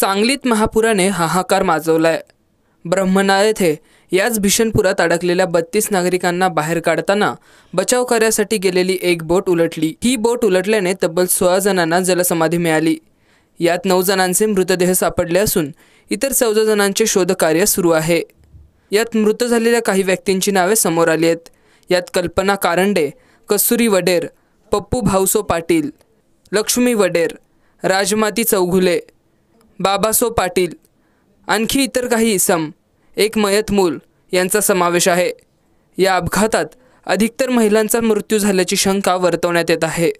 सांगलीत महापुराने हाहाकार माजवलाय ब्रह्मनाळ येथे याच भीषणपुरात अडकलेल्या बत्तीस नागरिकांना बाहेर काढताना बचाव कार्यासाठी गेलेली एक बोट उलटली ही बोट उलटल्याने तब्बल सोळा जणांना जलसमाधी मिळाली यात नऊ जणांचे मृतदेह सापडले असून इतर चौदा जणांचे शोधकार्य सुरू आहे यात मृत झालेल्या काही व्यक्तींची नावे समोर आली आहेत यात कल्पना कारंडे कसुरी वडेर पप्पू भाऊसो पाटील लक्ष्मी वडेर राजमाती चौघुले बाबासो पाटील आणखी इतर काही इसम एक मयत मूल यांचा समावेश आहे या अपघातात अधिकतर महिलांचा मृत्यू झाल्याची शंका वर्तवण्यात येत आहे